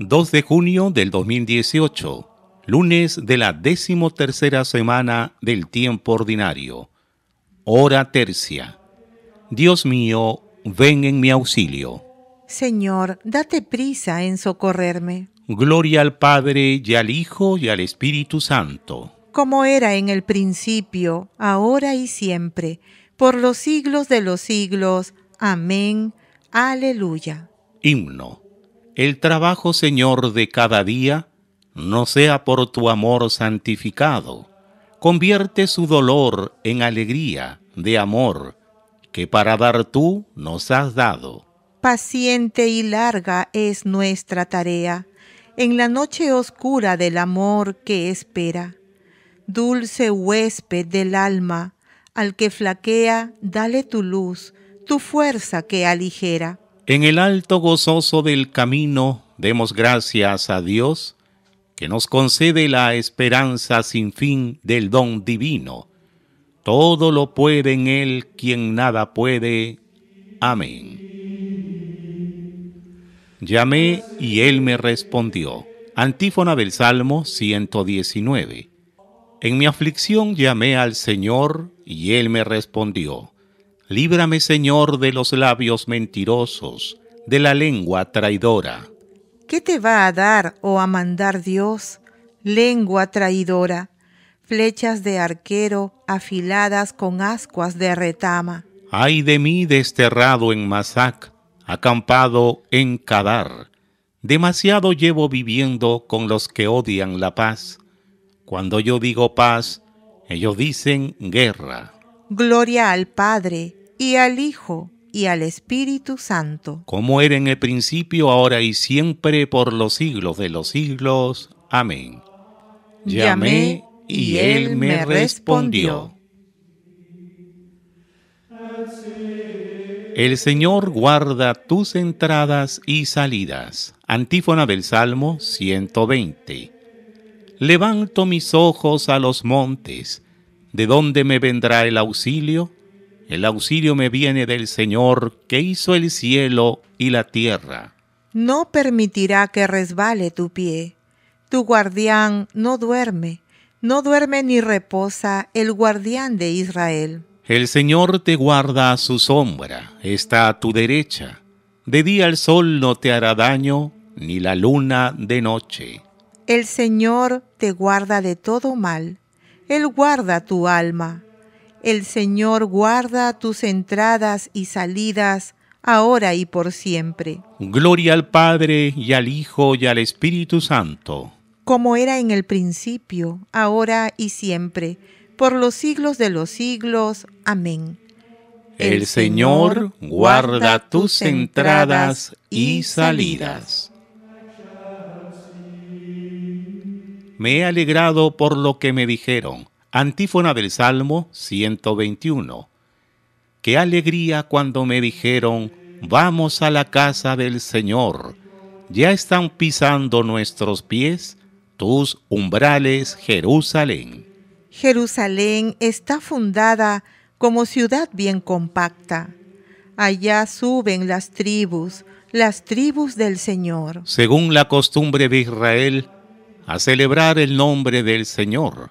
2 de junio del 2018, lunes de la decimotercera semana del tiempo ordinario, hora tercia. Dios mío, ven en mi auxilio. Señor, date prisa en socorrerme. Gloria al Padre y al Hijo y al Espíritu Santo. Como era en el principio, ahora y siempre, por los siglos de los siglos. Amén. Aleluya. Himno el trabajo, Señor, de cada día, no sea por tu amor santificado. Convierte su dolor en alegría de amor, que para dar tú nos has dado. Paciente y larga es nuestra tarea, en la noche oscura del amor que espera. Dulce huésped del alma, al que flaquea, dale tu luz, tu fuerza que aligera en el alto gozoso del camino demos gracias a Dios que nos concede la esperanza sin fin del don divino. Todo lo puede en Él quien nada puede. Amén. Llamé y Él me respondió. Antífona del Salmo 119. En mi aflicción llamé al Señor y Él me respondió. Líbrame, Señor, de los labios mentirosos, de la lengua traidora. ¿Qué te va a dar o oh a mandar Dios? Lengua traidora, flechas de arquero afiladas con ascuas de retama. Ay de mí desterrado en Masac, acampado en Kadar. Demasiado llevo viviendo con los que odian la paz. Cuando yo digo paz, ellos dicen guerra. Gloria al Padre y al Hijo, y al Espíritu Santo. Como era en el principio, ahora y siempre, por los siglos de los siglos. Amén. Llamé y él me respondió. El Señor guarda tus entradas y salidas. Antífona del Salmo 120. Levanto mis ojos a los montes. ¿De dónde me vendrá el auxilio? El auxilio me viene del Señor que hizo el cielo y la tierra. No permitirá que resbale tu pie. Tu guardián no duerme, no duerme ni reposa el guardián de Israel. El Señor te guarda a su sombra, está a tu derecha. De día el sol no te hará daño, ni la luna de noche. El Señor te guarda de todo mal, Él guarda tu alma. El Señor guarda tus entradas y salidas, ahora y por siempre. Gloria al Padre y al Hijo y al Espíritu Santo. Como era en el principio, ahora y siempre, por los siglos de los siglos. Amén. El Señor guarda tus entradas y salidas. Me he alegrado por lo que me dijeron Antífona del Salmo 121. Qué alegría cuando me dijeron, vamos a la casa del Señor. Ya están pisando nuestros pies tus umbrales, Jerusalén. Jerusalén está fundada como ciudad bien compacta. Allá suben las tribus, las tribus del Señor. Según la costumbre de Israel, a celebrar el nombre del Señor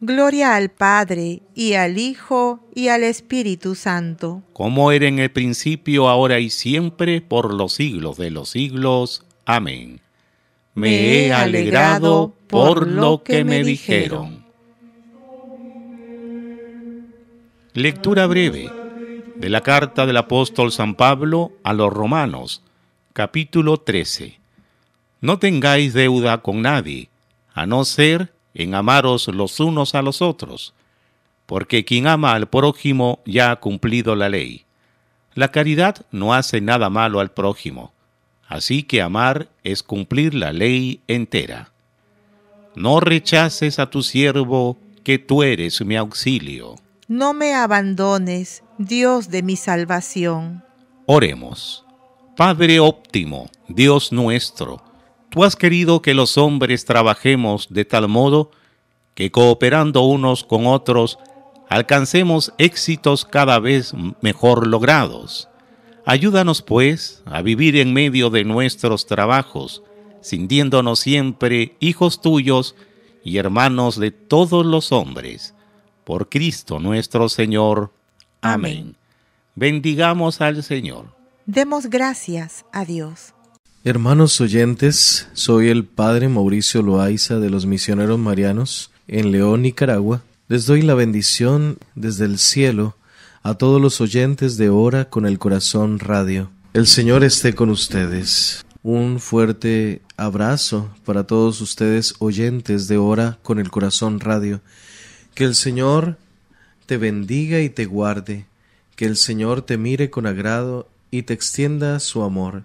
Gloria al Padre, y al Hijo, y al Espíritu Santo. Como era en el principio, ahora y siempre, por los siglos de los siglos. Amén. Me he alegrado por lo que me dijeron. Lectura breve de la carta del apóstol San Pablo a los Romanos, capítulo 13. No tengáis deuda con nadie, a no ser en amaros los unos a los otros, porque quien ama al prójimo ya ha cumplido la ley. La caridad no hace nada malo al prójimo, así que amar es cumplir la ley entera. No rechaces a tu siervo, que tú eres mi auxilio. No me abandones, Dios de mi salvación. Oremos. Padre óptimo, Dios nuestro, Tú has querido que los hombres trabajemos de tal modo que cooperando unos con otros alcancemos éxitos cada vez mejor logrados. Ayúdanos, pues, a vivir en medio de nuestros trabajos, sintiéndonos siempre hijos tuyos y hermanos de todos los hombres. Por Cristo nuestro Señor. Amén. Bendigamos al Señor. Demos gracias a Dios. Hermanos oyentes, soy el Padre Mauricio Loaiza de los Misioneros Marianos en León, Nicaragua. Les doy la bendición desde el cielo a todos los oyentes de Hora con el Corazón Radio. El Señor esté con ustedes. Un fuerte abrazo para todos ustedes oyentes de Hora con el Corazón Radio. Que el Señor te bendiga y te guarde. Que el Señor te mire con agrado y te extienda su amor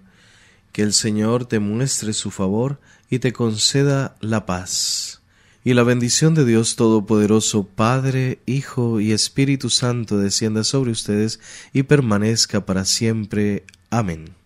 que el Señor te muestre su favor y te conceda la paz. Y la bendición de Dios Todopoderoso, Padre, Hijo y Espíritu Santo descienda sobre ustedes y permanezca para siempre. Amén.